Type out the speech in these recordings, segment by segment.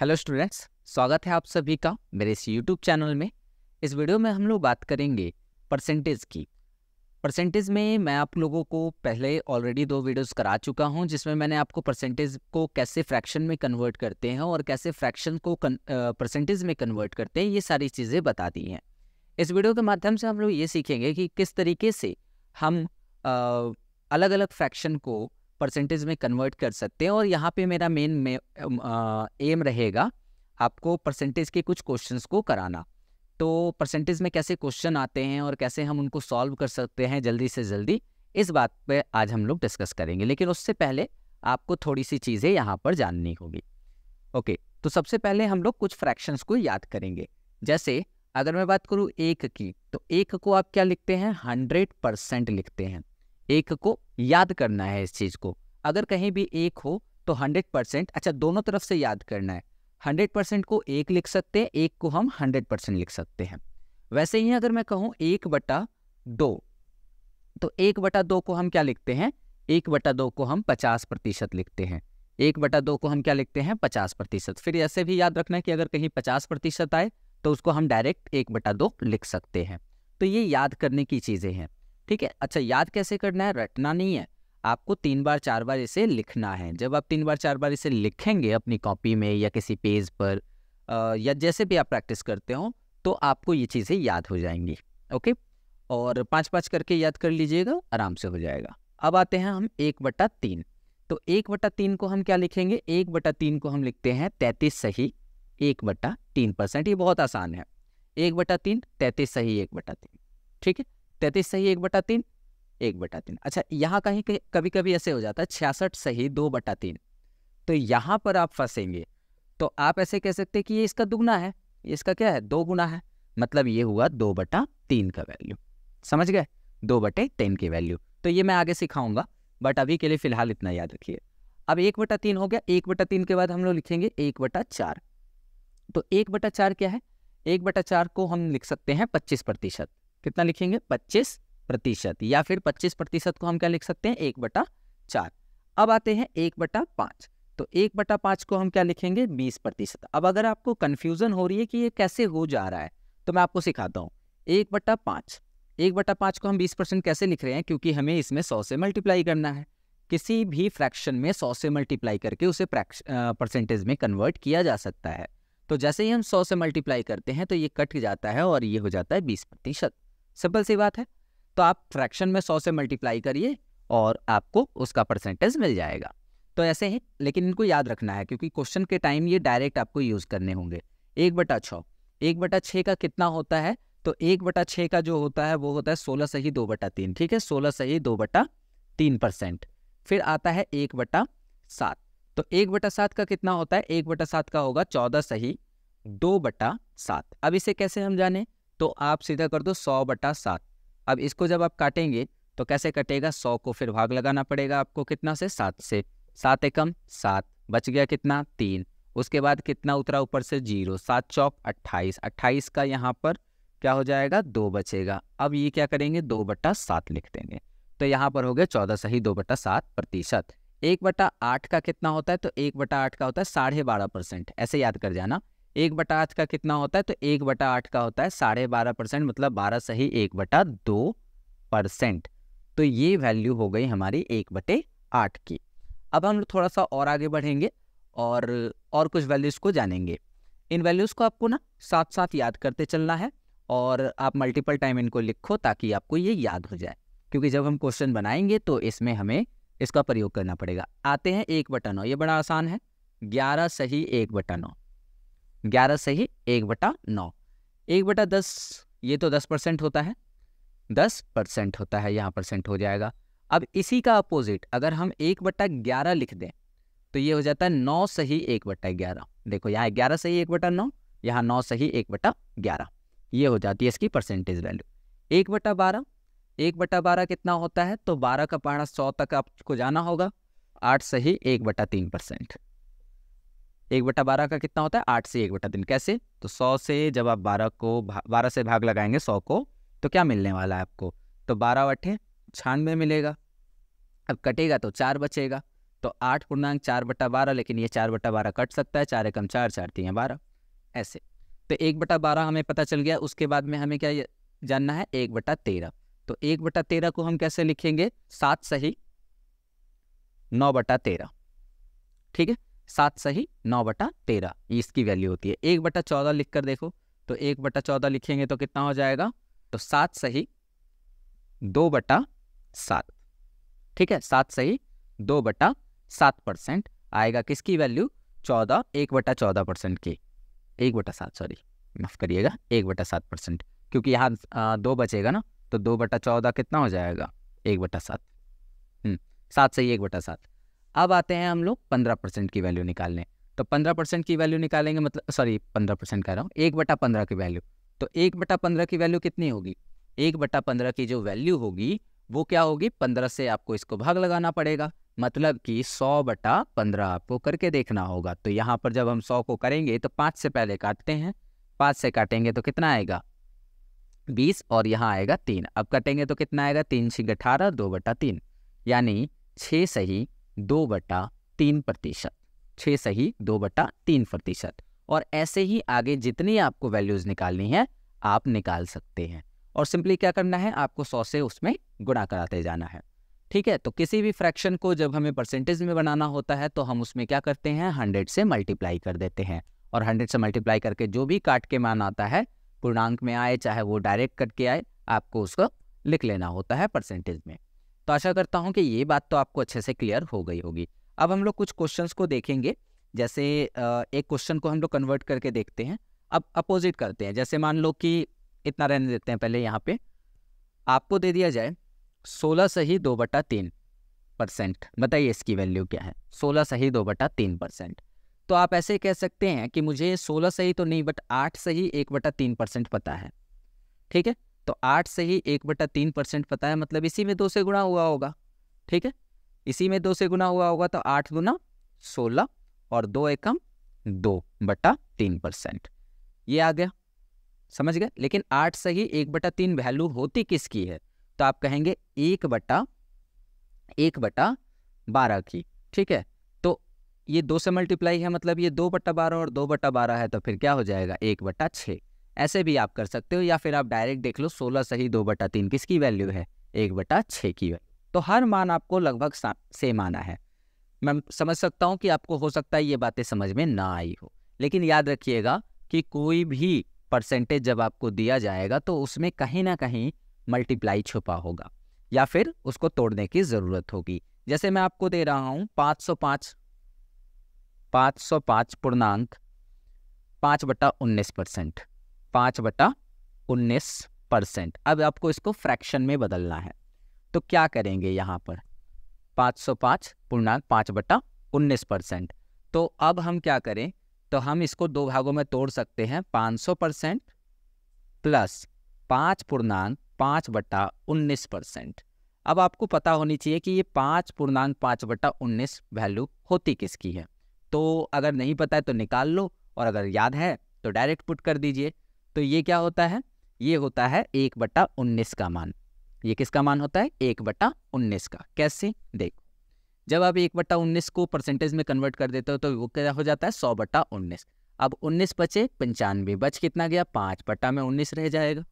hello students स्वागत है आप सभी का मेरे इस यूट्यूब चैनल में इस वीडियो में हम लोग बात करेंगे परसेंटेज की परसेंटेज में मैं आप लोगों को पहले ऑलरेडी दो वीडियोस करा चुका हूं जिसमें मैंने आपको परसेंटेज को कैसे फ्रैक्शन में कन्वर्ट करते हैं और कैसे फ्रैक्शन को परसेंटेज में कन्वर्ट करते हैं ये सारी चीज़ें बता दी हैं इस वीडियो के माध्यम से हम लोग ये सीखेंगे कि किस तरीके से हम अलग अलग फ्रैक्शन को परसेंटेज में कन्वर्ट कर सकते हैं और यहाँ पे मेरा मेन एम um, रहेगा आपको परसेंटेज के कुछ क्वेश्चंस को कराना तो परसेंटेज में कैसे क्वेश्चन आते हैं और कैसे हम उनको सॉल्व कर सकते हैं जल्दी से जल्दी इस बात पे आज हम लोग डिस्कस करेंगे लेकिन उससे पहले आपको थोड़ी सी चीज़ें यहाँ पर जाननी होगी ओके तो सबसे पहले हम लोग कुछ फ्रैक्शंस को याद करेंगे जैसे अगर मैं बात करूँ एक की तो एक को आप क्या लिखते हैं हंड्रेड परसेंट लिखते हैं एक को याद करना है इस चीज़ को अगर कहीं भी एक हो तो हंड्रेड परसेंट अच्छा दोनों तरफ से याद करना है हंड्रेड परसेंट को एक लिख सकते हैं एक को हम हंड्रेड परसेंट लिख सकते हैं वैसे ही अगर मैं कहूं एक बटा दो तो एक बटा दो को हम क्या लिखते हैं एक बटा दो को हम पचास प्रतिशत लिखते हैं एक बटा दो को हम क्या लिखते हैं पचास प्रतिशत फिर ऐसे भी याद रखना है कि अगर कहीं पचास प्रतिशत आए तो उसको हम डायरेक्ट एक बटा दो लिख सकते हैं तो ये याद करने की चीज़ें हैं ठीक है अच्छा याद कैसे करना है रटना नहीं है आपको तीन बार चार बार इसे लिखना है जब आप तीन बार चार बार इसे लिखेंगे अपनी कॉपी में या किसी पेज पर या जैसे भी आप प्रैक्टिस करते हो तो आपको ये चीज़ें याद हो जाएंगी ओके और पाँच पाँच करके याद कर लीजिएगा आराम से हो जाएगा अब आते हैं हम एक बटा तीन तो एक बटा तीन को हम क्या लिखेंगे एक बटा तीन को हम लिखते हैं तैंतीस सही एक बटा तीन परसेंट ये बहुत आसान है एक बटा तीन तैंतीस सही एक बटा तीन ठीक है तैतीस सही एक बटा तीन एक बटा तीन अच्छा यहाँ कहीं कभी कभी ऐसे हो जाता है छियासठ सही दो बटा तीन तो यहाँ पर आप फंसेंगे तो आप ऐसे कह सकते हैं कि ये इसका दुगना है इसका क्या है दो गुना है मतलब ये हुआ दो बटा तीन का वैल्यू समझ गए दो बटे तीन की वैल्यू तो ये मैं आगे सिखाऊंगा बट अभी के लिए फिलहाल इतना याद रखिए अब एक बटा तीन हो गया एक बटा तीन के बाद हम लोग लिखेंगे एक बटा चार तो एक बटा चार क्या है एक बटा चार को हम लिख सकते हैं पच्चीस प्रतिशत कितना लिखेंगे पच्चीस प्रतिशत या फिर पच्चीस प्रतिशत को हम क्या लिख सकते हैं एक बटा चार अब आते हैं एक बटा पांच तो एक बटा पांच को हम क्या लिखेंगे बीस प्रतिशत अब अगर आपको कन्फ्यूज़न हो रही है कि ये कैसे हो जा रहा है तो मैं आपको सिखाता हूँ एक बटा पांच एक बटा पांच को हम बीस परसेंट कैसे लिख रहे हैं क्योंकि हमें इसमें सौ से मल्टीप्लाई करना है किसी भी फ्रैक्शन में सौ से मल्टीप्लाई करके उसे परसेंटेज में कन्वर्ट किया जा सकता है तो जैसे ही हम सौ से मल्टीप्लाई करते हैं तो ये कट जाता है और ये हो जाता है बीस प्रतिशत सिंपल सी बात है तो आप फ्रैक्शन में सौ से मल्टीप्लाई करिए और आपको उसका परसेंटेज मिल जाएगा तो ऐसे ही लेकिन इनको याद रखना है क्योंकि क्वेश्चन के टाइम ये डायरेक्ट आपको यूज़ करने होंगे एक बटा छः एक बटा छः का कितना होता है तो एक बटा छः का जो होता है वो होता है सोलह सही दो बटा तीन ठीक है सोलह सही दो बटा तीन परसेंट फिर आता है एक बटा सात तो एक बटा सात का कितना होता है एक बटा सात का होगा चौदह सही दो बटा सात अब इसे कैसे हम जाने तो आप सीधा कर दो सौ बटा सात अब इसको जब आप काटेंगे तो कैसे कटेगा सौ को फिर भाग लगाना पड़ेगा आपको कितना से सात से सात एकम सात बच गया कितना तीन उसके बाद कितना उतरा ऊपर से जीरो सात चौक अट्ठाईस अट्ठाईस का यहाँ पर क्या हो जाएगा दो बचेगा अब ये क्या करेंगे दो बट्टा सात लिख देंगे तो यहाँ पर हो गया चौदह सही दो बट्टा सात प्रतिशत एक बटा आठ का कितना होता है तो एक बटा आठ का होता है साढ़े बारह परसेंट ऐसे याद कर जाना एक बटा आठ का कितना होता है तो एक बटा आठ का होता है साढ़े बारह परसेंट मतलब बारह सही एक बटा दो परसेंट तो ये वैल्यू हो गई हमारी एक बटे आठ की अब हम थोड़ा सा और आगे बढ़ेंगे और और कुछ वैल्यूज़ को जानेंगे इन वैल्यूज़ को आपको ना साथ साथ याद करते चलना है और आप मल्टीपल टाइम इनको लिखो ताकि आपको ये याद हो जाए क्योंकि जब हम क्वेश्चन बनाएंगे तो इसमें हमें इसका प्रयोग करना पड़ेगा आते हैं एक बटा नौ ये बड़ा आसान है ग्यारह सही एक बटा नौ ग्यारह से ही एक बटा नौ एक बटा दस ये तो दस परसेंट होता है दस परसेंट होता है यहाँ परसेंट हो जाएगा अब इसी का अपोजिट अगर हम एक बटा ग्यारह लिख दें तो ये हो जाता है नौ सही एक बटा ग्यारह देखो यहाँ ग्यारह सही एक बटा नौ यहाँ नौ सही एक बटा ग्यारह ये हो जाती है इसकी परसेंटेज वैल्यू एक बटा बारह एक बटा बारह कितना होता है तो बारह का पहाड़ा सौ तक आपको जाना होगा आठ सही एक बटा तीन परसेंट एक बटा बारह का कितना होता है आठ से एक बटा तीन कैसे तो सौ से जब आप बारह को बारह से भाग लगाएंगे सौ को तो क्या मिलने वाला है आपको तो बारह बटे छियानवे मिलेगा अब कटेगा तो चार बचेगा तो आठ पूर्णांक चार बटा बारह लेकिन ये चार बटा बारह कट सकता है चार एकम चार चार तीन बारह ऐसे तो एक बटा बारह हमें पता चल गया उसके बाद में हमें क्या जानना है एक बटा तेरह तो एक बटा तेरह को हम कैसे लिखेंगे सात सही नौ बटा तेरह ठीक है सात सही नौ बटा तेरह इसकी वैल्यू होती है एक बटा चौदह लिख कर देखो तो एक बटा चौदह लिखेंगे तो कितना हो जाएगा तो सात सही दो बटा सात ठीक है सात सही दो बटा सात परसेंट आएगा किसकी वैल्यू चौदह एक बटा चौदह परसेंट की एक बटा सात सॉरी माफ़ करिएगा एक बटा सात परसेंट क्योंकि यहाँ दो बचेगा ना तो दो बटा चौदह कितना हो जाएगा एक बटा सात हम्म, सात सही एक बटा सात अब आते हैं हम लोग पंद्रह परसेंट की वैल्यू निकालने तो पंद्रह परसेंट की वैल्यू निकालेंगे मतलब सॉरी पंद्रह परसेंट कह रहा हूँ एक बटा पंद्रह की वैल्यू तो एक बटा पंद्रह की वैल्यू कितनी होगी एक बटा पंद्रह की जो वैल्यू होगी वो क्या होगी पंद्रह से आपको इसको भाग लगाना पड़ेगा मतलब कि सौ बटा पंद्रह आपको करके देखना होगा तो यहाँ पर जब हम सौ को करेंगे तो पाँच से पहले काटते हैं पाँच से काटेंगे तो कितना आएगा बीस और यहाँ आएगा तीन अब कटेंगे तो कितना आएगा तीन छिंग अठारह दो बटा तीन यानी छः सही दो बटा तीन प्रतिशत छः सही दो बटा तीन प्रतिशत और ऐसे ही आगे जितनी आपको वैल्यूज़ निकालनी है आप निकाल सकते हैं और सिंपली क्या करना है आपको सौ से उसमें गुणा कराते जाना है ठीक है तो किसी भी फ्रैक्शन को जब हमें परसेंटेज में बनाना होता है तो हम उसमें क्या करते हैं हंड्रेड से मल्टीप्लाई कर देते हैं और हंड्रेड से मल्टीप्लाई करके जो भी काट के मान आता है पूर्णांक में आए चाहे वो डायरेक्ट कट के आए आपको उसको लिख लेना होता है परसेंटेज में तो आशा करता हूँ कि ये बात तो आपको अच्छे से क्लियर हो गई होगी अब हम लोग कुछ क्वेश्चन को देखेंगे जैसे एक क्वेश्चन को हम लोग कन्वर्ट करके देखते हैं अब अपोजिट करते हैं जैसे मान लो कि इतना रहने देते हैं पहले यहाँ पे आपको दे दिया जाए सोलह सही दो बटा तीन परसेंट बताइए इसकी वैल्यू क्या है सोलह सही दो बटा तीन परसेंट तो आप ऐसे कह सकते हैं कि मुझे सोलह सही तो नहीं बट आठ सही एक बटा तीन परसेंट पता है ठीक है तो आठ से ही एक बटा तीन परसेंट पता है मतलब इसी में दो से गुणा हुआ होगा ठीक है इसी में दो से गुना हुआ होगा तो आठ गुना सोलह और दो एकम दो बटा तीन परसेंट ये आ गया समझ गए लेकिन आठ से ही एक बटा तीन वैल्यू होती किसकी है तो आप कहेंगे एक बटा एक बटा बारह की ठीक है तो ये दो से मल्टीप्लाई है मतलब ये दो बटा बारह और दो बटा बारह है तो फिर क्या हो जाएगा एक बटा छः ऐसे भी आप कर सकते हो या फिर आप डायरेक्ट देख लो सोलह सही दो बटा तीन किसकी वैल्यू है एक बटा छः की वैल्यू तो हर मान आपको लगभग सेम आना है मैं समझ सकता हूँ कि आपको हो सकता है ये बातें समझ में ना आई हो लेकिन याद रखिएगा कि कोई भी परसेंटेज जब आपको दिया जाएगा तो उसमें कहीं ना कहीं मल्टीप्लाई छुपा होगा या फिर उसको तोड़ने की ज़रूरत होगी जैसे मैं आपको दे रहा हूँ पाँच सौ पाँच पाँच सौ पाँच पूर्णांक पाँच बटा उन्नीस परसेंट पाँच बटा उन्नीस परसेंट अब आपको इसको फ्रैक्शन में बदलना है तो क्या करेंगे यहां पर पाँच सौ पांच पूर्णांक पांच बटा उन्नीस परसेंट तो अब हम क्या करें तो हम इसको दो भागों में तोड़ सकते हैं पांच सौ परसेंट प्लस पांच पूर्णांक पांच बटा उन्नीस परसेंट अब आपको पता होनी चाहिए कि ये पांच पूर्णांक पांच बटा उन्नीस वैल्यू होती किसकी है तो अगर नहीं पता है तो निकाल लो और अगर याद है तो डायरेक्ट पुट कर दीजिए तो ये क्या होता है ये होता है एक बट्टा उन्नीस का मान ये किसका मान होता है एक बट्टा उन्नीस का कैसे देखो जब आप एक बट्टा उन्नीस को परसेंटेज में कन्वर्ट कर देते हो तो वो क्या हो जाता है सौ बट्टा उन्नीस अब उन्नीस बचे पंचानवे बच कितना गया पाँच बट्टा में उन्नीस रह जाएगा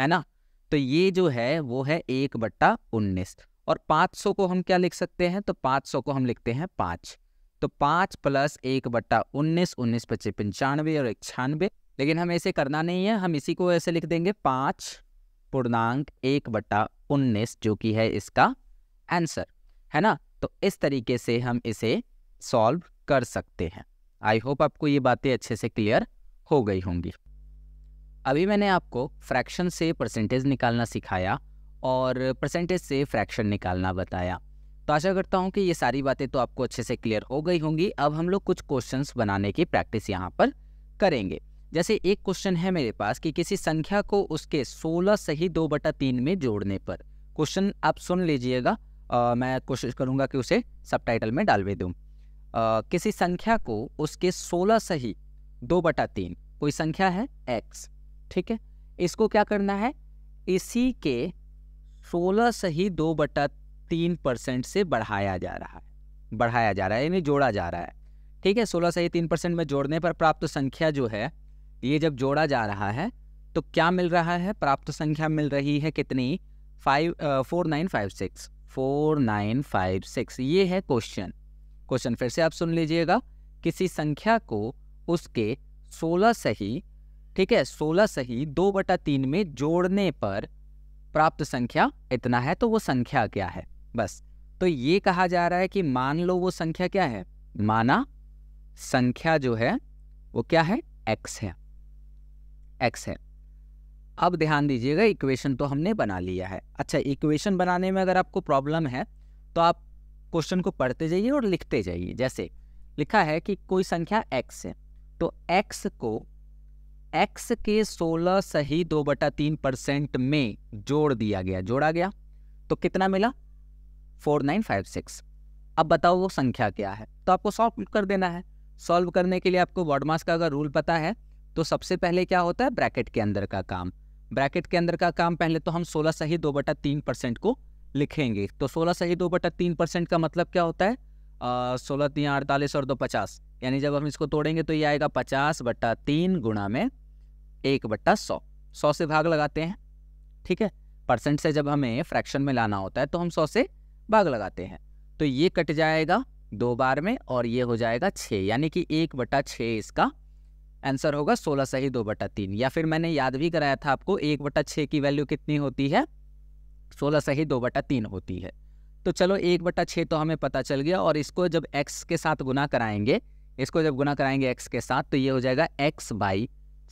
है ना तो ये जो है वो है एक बट्टा उन्नीस और पाँच सौ को हम क्या लिख सकते हैं तो पाँच सौ को हम लिखते हैं पाँच तो पाँच प्लस एक बट्टा उन्नीस उन्नीस पच्चीस पंचानवे और इक्यानवे लेकिन हमें इसे करना नहीं है हम इसी को ऐसे लिख देंगे पाँच पूर्णांक एक बटा उन्नीस जो कि है इसका आंसर है ना तो इस तरीके से हम इसे सॉल्व कर सकते हैं आई होप आपको ये बातें अच्छे से क्लियर हो गई होंगी अभी मैंने आपको फ्रैक्शन से परसेंटेज निकालना सिखाया और परसेंटेज से फ्रैक्शन निकालना बताया तो आशा करता हूँ कि ये सारी बातें तो आपको अच्छे से क्लियर हो गई होंगी अब हम लोग कुछ क्वेश्चंस बनाने की प्रैक्टिस यहाँ पर करेंगे जैसे एक क्वेश्चन है मेरे पास कि किसी संख्या को उसके 16 सही दो बटा तीन में जोड़ने पर क्वेश्चन आप सुन लीजिएगा मैं कोशिश करूंगा कि उसे सब में भी दूँ किसी संख्या को उसके 16 सही दो बटा तीन कोई संख्या है x ठीक है इसको क्या करना है इसी के 16 सही दो बटा तीन परसेंट से बढ़ाया जा रहा है बढ़ाया जा रहा है यानी जोड़ा जा रहा है ठीक है सोलह सही तीन परसेंट में जोड़ने पर प्राप्त संख्या जो है ये जब जोड़ा जा रहा है तो क्या मिल रहा है प्राप्त संख्या मिल रही है कितनी five four nine five six four nine five six ये है क्वेश्चन क्वेश्चन फिर से आप सुन लीजिएगा किसी संख्या को उसके सोलह सही ठीक है सोलह सही दो बटा तीन में जोड़ने पर प्राप्त संख्या इतना है तो वो संख्या क्या है बस तो ये कहा जा रहा है कि मान लो वो संख्या क्या है माना संख्या जो है वो क्या है एक्स है एक्स है अब ध्यान दीजिएगा इक्वेशन तो हमने बना लिया है अच्छा इक्वेशन बनाने में अगर आपको प्रॉब्लम है तो आप क्वेश्चन को पढ़ते जाइए और लिखते जाइए जैसे लिखा है कि कोई संख्या x है तो x को x के 16 सही दो बटा तीन परसेंट में जोड़ दिया गया जोड़ा गया तो कितना मिला 4956 अब बताओ वो संख्या क्या है तो आपको सॉल्व कर देना है सॉल्व करने के लिए आपको वॉडमास का अगर रूल पता है तो सबसे पहले क्या होता है ब्रैकेट के अंदर का काम ब्रैकेट के अंदर का काम पहले तो हम सोलह सही दो बटा तीन परसेंट को लिखेंगे तो सोलह सही दो बटा तीन परसेंट का मतलब क्या होता है सोलह तीन अड़तालीस और दो पचास यानी जब हम इसको तोड़ेंगे तो ये आएगा पचास बट्टा तीन गुणा में एक बट्टा सौ सौ से भाग लगाते हैं ठीक है परसेंट से जब हमें फ्रैक्शन में लाना होता है तो हम सौ से भाग लगाते हैं तो ये कट जाएगा दो बार में और ये हो जाएगा छः यानी कि एक बटा छः इसका आंसर होगा सोलह सही दो बटा तीन या फिर मैंने याद भी कराया था आपको एक बटा छः की वैल्यू कितनी होती है सोलह सही दो बटा तीन होती है तो चलो एक बटा छः तो हमें पता चल गया और इसको जब एक्स के साथ गुना कराएंगे इसको जब गुना कराएंगे एक्स के साथ तो ये हो जाएगा एक्स बाई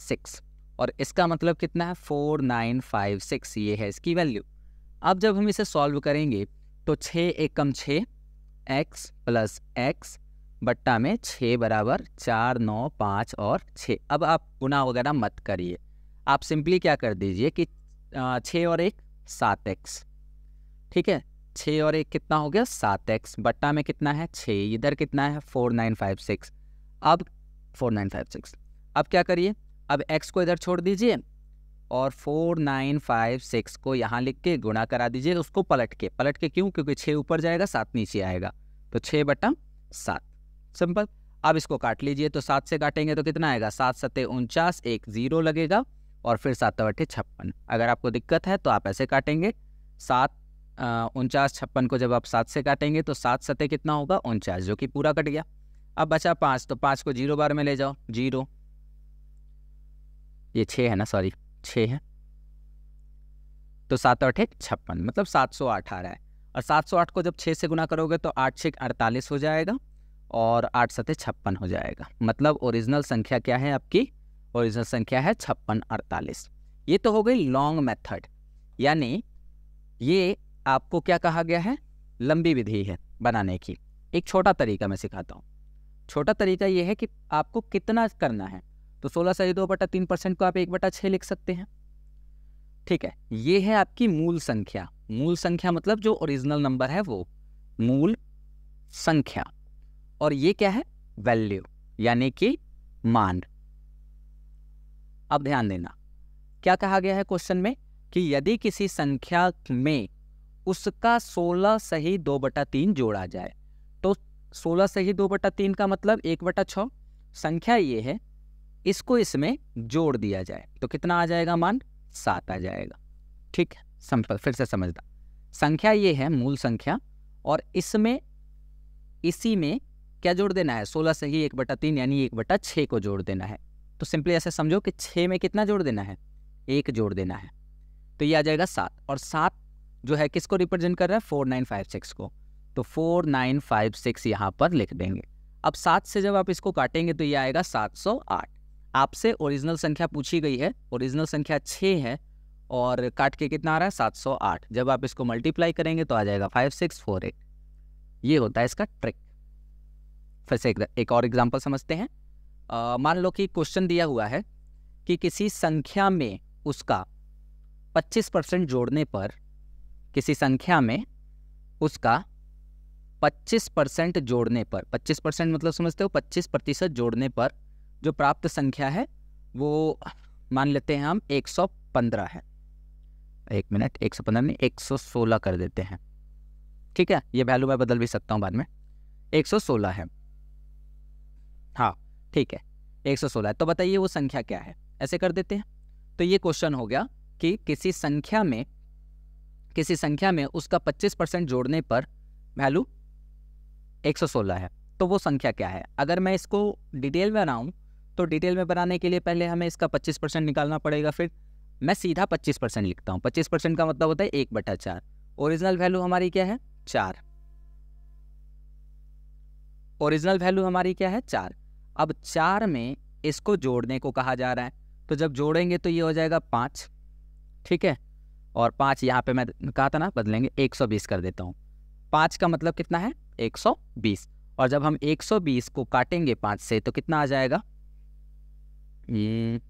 सिक्स और इसका मतलब कितना है फोर नाइन फाइव सिक्स ये है इसकी वैल्यू अब जब हम इसे सॉल्व करेंगे तो छः एक कम छः एक्स प्लस एक्स बट्टा में छः बराबर चार नौ पाँच और छः अब आप गुना वगैरह मत करिए आप सिंपली क्या कर दीजिए कि छः और एक सात एक्स ठीक है छः और एक कितना हो गया सात एक्स बट्टा में कितना है छः इधर कितना है फोर नाइन फाइव सिक्स अब फोर नाइन फाइव सिक्स अब क्या करिए अब एक्स को इधर छोड़ दीजिए और फोर नाइन फाइव सिक्स को यहाँ लिख के गुणा करा दीजिए उसको पलट के पलट के क्यों क्योंकि छः ऊपर जाएगा सात नीचे आएगा तो छः बट्टा सात सिंपल अब इसको काट लीजिए तो सात से काटेंगे तो कितना आएगा सात सत्ते उनचास एक ज़ीरो लगेगा और फिर सात अट्ठे छप्पन अगर आपको दिक्कत है तो आप ऐसे काटेंगे सात उनचास छप्पन को जब आप सात से काटेंगे तो सात सत्ते कितना होगा उनचास जो कि पूरा कट गया अब बचा पाँच तो पाँच को जीरो बार में ले जाओ जीरो ये छः है ना सॉरी छः है तो सात अठे छप्पन मतलब सात सौ आठ आ रहा है और सात सौ आठ को जब छः से गुना करोगे तो आठ छः अड़तालीस हो जाएगा और आठ सतह छप्पन हो जाएगा मतलब ओरिजिनल संख्या क्या है आपकी ओरिजिनल संख्या है छप्पन अड़तालीस ये तो हो गई लॉन्ग मेथड यानी ये आपको क्या कहा गया है लंबी विधि है बनाने की एक छोटा तरीका मैं सिखाता हूँ छोटा तरीका ये है कि आपको कितना करना है तो सोलह सही दो बटा तीन परसेंट को आप एक बटा छः लिख सकते हैं ठीक है ये है आपकी मूल संख्या मूल संख्या मतलब जो ओरिजिनल नंबर है वो मूल संख्या और ये क्या है वैल्यू यानी कि मान अब ध्यान देना क्या कहा गया है क्वेश्चन में कि यदि किसी संख्या में उसका 16 सही दो बटा तीन जोड़ा जाए तो 16 सही दो बटा तीन का मतलब एक बटा छ संख्या ये है इसको इसमें जोड़ दिया जाए तो कितना आ जाएगा मान सात आ जाएगा ठीक है सिंपल फिर से समझना संख्या ये है मूल संख्या और इसमें इसी में क्या जोड़ देना है सोलह से ही एक बटा तीन यानी एक बटा छः को जोड़ देना है तो सिंपली ऐसे समझो कि छः में कितना जोड़ देना है एक जोड़ देना है तो ये आ जाएगा सात और सात जो है किसको रिप्रेजेंट कर रहा है फोर नाइन फाइव सिक्स को तो फोर नाइन फाइव सिक्स यहाँ पर लिख देंगे अब सात से जब आप इसको काटेंगे तो ये आएगा सात सौ आठ आपसे ओरिजिनल संख्या पूछी गई है ओरिजिनल संख्या छः है और काट के कितना आ रहा है सात सौ आठ जब आप इसको मल्टीप्लाई करेंगे तो आ जाएगा फाइव सिक्स फोर एट ये होता है इसका ट्रिक फिर से एक और एग्जाम्पल समझते हैं मान लो कि क्वेश्चन दिया हुआ है कि किसी संख्या में उसका 25 परसेंट जोड़ने पर किसी संख्या में उसका 25 परसेंट जोड़ने पर 25 परसेंट मतलब समझते हो 25 प्रतिशत जोड़ने पर जो प्राप्त संख्या है वो मान लेते हैं हम 115 है एक मिनट 115 नहीं 116 कर देते हैं ठीक है ये वैल्यू मैं बदल भी सकता हूँ बाद में 116 है हाँ ठीक है एक सौ सोलह तो बताइए वो संख्या क्या है ऐसे कर देते हैं तो ये क्वेश्चन हो गया कि किसी संख्या में किसी संख्या में उसका पच्चीस परसेंट जोड़ने पर वैल्यू एक सौ सोलह है तो वो संख्या क्या है अगर मैं इसको डिटेल में बनाऊँ तो डिटेल में बनाने के लिए पहले हमें इसका पच्चीस परसेंट निकालना पड़ेगा फिर मैं सीधा पच्चीस परसेंट लिखता हूँ पच्चीस परसेंट का मतलब होता है एक बटा चार ओरिजिनल वैल्यू हमारी क्या है चार ओरिजिनल वैल्यू हमारी क्या है चार अब चार में इसको जोड़ने को कहा जा रहा है तो जब जोड़ेंगे तो ये हो जाएगा पाँच ठीक है और पाँच यहाँ पे मैं कहा था ना बदलेंगे एक सौ बीस कर देता हूँ पाँच का मतलब कितना है एक सौ बीस और जब हम एक सौ बीस को काटेंगे पाँच से तो कितना आ जाएगा ये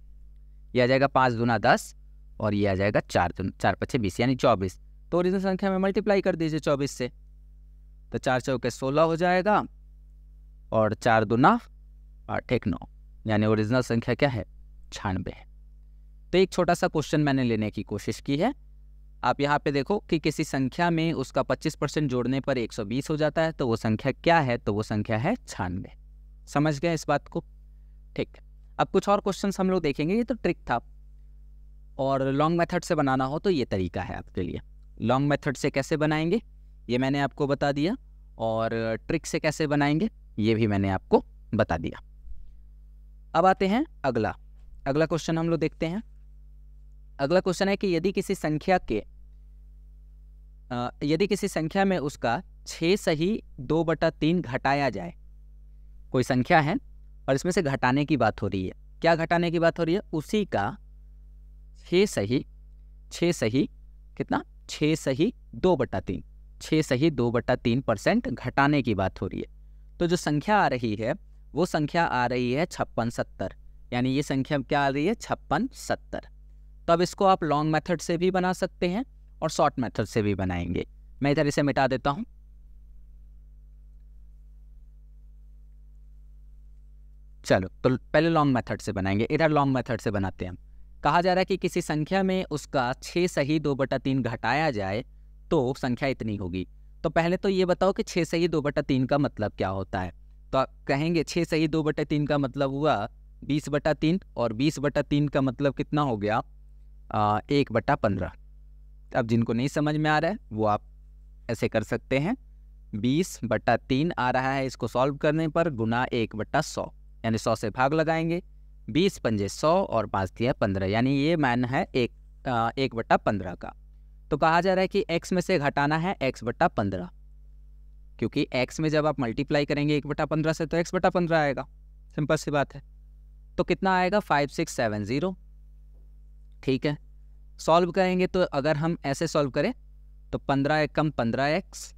ये आ जाएगा पाँच दूना दस और ये आ जाएगा चार चार पच्चीस बीस यानी चौबीस तो ओरिजिनल संख्या में मल्टीप्लाई कर दीजिए चौबीस से तो चार चौके सोलह हो जाएगा और चार दूना आठ एक नौ यानी ओरिजिनल संख्या क्या है छानबे है तो एक छोटा सा क्वेश्चन मैंने लेने की कोशिश की है आप यहाँ पे देखो कि किसी संख्या में उसका 25 परसेंट जोड़ने पर 120 हो जाता है तो वो संख्या क्या है तो वो संख्या है छानबे समझ गए इस बात को ठीक अब कुछ और क्वेश्चन हम लोग देखेंगे ये तो ट्रिक था और लॉन्ग मेथड से बनाना हो तो ये तरीका है आपके लिए लॉन्ग मेथड से कैसे बनाएंगे ये मैंने आपको बता दिया और ट्रिक से कैसे बनाएंगे ये भी मैंने आपको बता दिया अब आते हैं अगला अगला क्वेश्चन हम लोग देखते हैं अगला क्वेश्चन है कि यदि किसी संख्या के यदि किसी संख्या में उसका छः सही दो बटा तीन घटाया जाए कोई संख्या है और इसमें से घटाने की बात हो रही है क्या घटाने की बात हो रही है उसी का छः सही छः सही कितना छः सही दो बटा तीन छः सही दो बटा तीन परसेंट घटाने की बात हो रही है तो जो संख्या आ रही है वो संख्या आ रही है छप्पन सत्तर यानी ये संख्या क्या आ रही है छप्पन सत्तर तो अब इसको आप लॉन्ग मेथड से भी बना सकते हैं और शॉर्ट मेथड से भी बनाएंगे मैं इधर इसे मिटा देता हूं चलो तो पहले लॉन्ग मेथड से बनाएंगे इधर लॉन्ग मेथड से बनाते हैं कहा जा रहा है कि किसी संख्या में उसका छः सही दो बटा तीन घटाया जाए तो संख्या इतनी होगी तो पहले तो ये बताओ कि छः सही दो बटा तीन का मतलब क्या होता है तो आप कहेंगे छः सही दो बटे तीन का मतलब हुआ बीस बटा तीन और बीस बटा तीन का मतलब कितना हो गया आ, एक बटा पंद्रह अब जिनको नहीं समझ में आ रहा है वो आप ऐसे कर सकते हैं बीस बटा तीन आ रहा है इसको सॉल्व करने पर गुना एक बटा सौ यानी सौ से भाग लगाएंगे बीस पंजे सौ और पाँच दिया पंद्रह यानी ये मैन है एक आ, एक बटा पंद्रह का तो कहा जा रहा है कि एक्स में से घटाना है एक्स बटा पंद्रह क्योंकि एक्स में जब आप मल्टीप्लाई करेंगे एक बटा पंद्रह से तो एक्स बटा पंद्रह आएगा सिंपल सी बात है तो कितना आएगा फाइव सिक्स सेवन ज़ीरो ठीक है सॉल्व करेंगे तो अगर हम ऐसे सॉल्व करें तो पंद्रह एक कम पंद्रह एक्स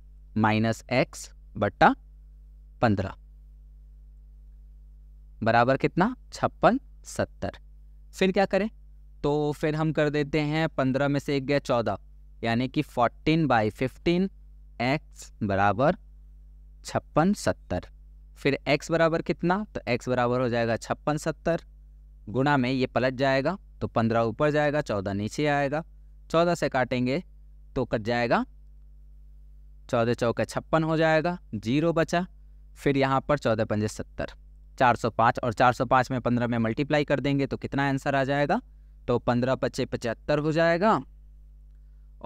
माइनस एक्स बट्टा पंद्रह बराबर कितना छप्पन सत्तर फिर क्या करें तो फिर हम कर देते हैं पंद्रह में से एक गया चौदह यानी कि फोर्टीन बाई फिफ्टीन एक्स बराबर छप्पन सत्तर फिर x बराबर कितना तो x बराबर हो जाएगा छप्पन सत्तर गुणा में ये पलट जाएगा तो पंद्रह ऊपर जाएगा चौदह नीचे आएगा चौदह से काटेंगे तो कट जाएगा चौदह चौके छप्पन हो जाएगा जीरो बचा फिर यहाँ पर चौदह पंजे सत्तर चार सौ पाँच और चार सौ पाँच में पंद्रह में मल्टीप्लाई कर देंगे तो कितना आंसर आ जाएगा तो पंद्रह पच्चे पचहत्तर हो जाएगा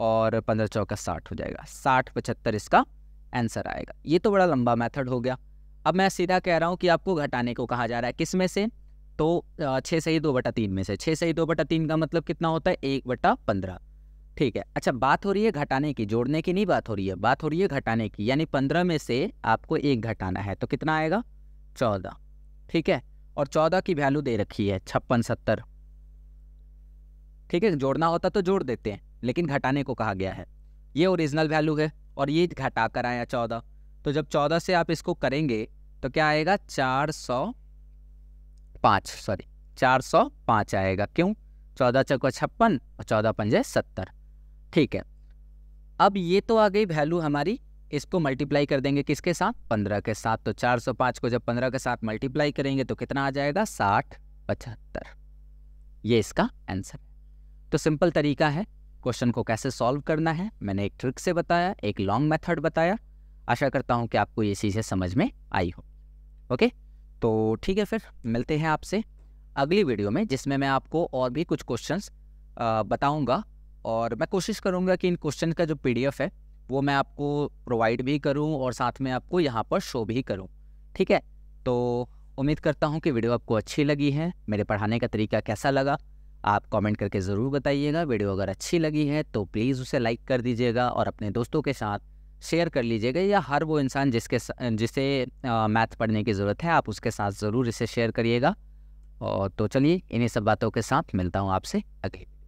और पंद्रह चौका साठ हो जाएगा साठ पचहत्तर इसका आंसर आएगा ये तो बड़ा लंबा मेथड हो गया अब मैं सीधा कह रहा हूँ कि आपको घटाने को कहा जा रहा है किस में से तो छः से ही दो बटा तीन में से छः से ही दो बटा तीन का मतलब कितना होता है एक बटा पंद्रह ठीक है अच्छा बात हो रही है घटाने की जोड़ने की नहीं बात हो रही है बात हो रही है घटाने की यानी पंद्रह में से आपको एक घटाना है तो कितना आएगा चौदह ठीक है और चौदह की वैल्यू दे रखी है छप्पन सत्तर ठीक है जोड़ना होता तो जोड़ देते हैं लेकिन घटाने को कहा गया है ये ओरिजिनल वैल्यू है और ये घटा कर आया चौदह तो जब चौदह से आप इसको करेंगे तो क्या आएगा चार सौ पाँच सॉरी चार सौ पाँच आएगा क्यों चौदह चौको छप्पन और चौदह पंजे सत्तर ठीक है अब ये तो आ गई वैल्यू हमारी इसको मल्टीप्लाई कर देंगे किसके साथ पंद्रह के साथ तो चार सौ पाँच को जब पंद्रह के साथ मल्टीप्लाई करेंगे तो कितना आ जाएगा साठ पचहत्तर ये इसका आंसर है तो सिंपल तरीका है क्वेश्चन को कैसे सॉल्व करना है मैंने एक ट्रिक से बताया एक लॉन्ग मेथड बताया आशा करता हूँ कि आपको ये चीज़ें समझ में आई हो ओके तो ठीक है फिर मिलते हैं आपसे अगली वीडियो में जिसमें मैं आपको और भी कुछ क्वेश्चन बताऊँगा और मैं कोशिश करूँगा कि इन क्वेश्चन का जो पी है वो मैं आपको प्रोवाइड भी करूँ और साथ में आपको यहाँ पर शो भी करूँ ठीक है तो उम्मीद करता हूँ कि वीडियो आपको अच्छी लगी है मेरे पढ़ाने का तरीका कैसा लगा आप कमेंट करके ज़रूर बताइएगा वीडियो अगर अच्छी लगी है तो प्लीज़ उसे लाइक कर दीजिएगा और अपने दोस्तों के साथ शेयर कर लीजिएगा या हर वो इंसान जिसके जिसे मैथ पढ़ने की ज़रूरत है आप उसके साथ ज़रूर इसे शेयर करिएगा और तो चलिए इन्हीं सब बातों के साथ मिलता हूँ आपसे अगले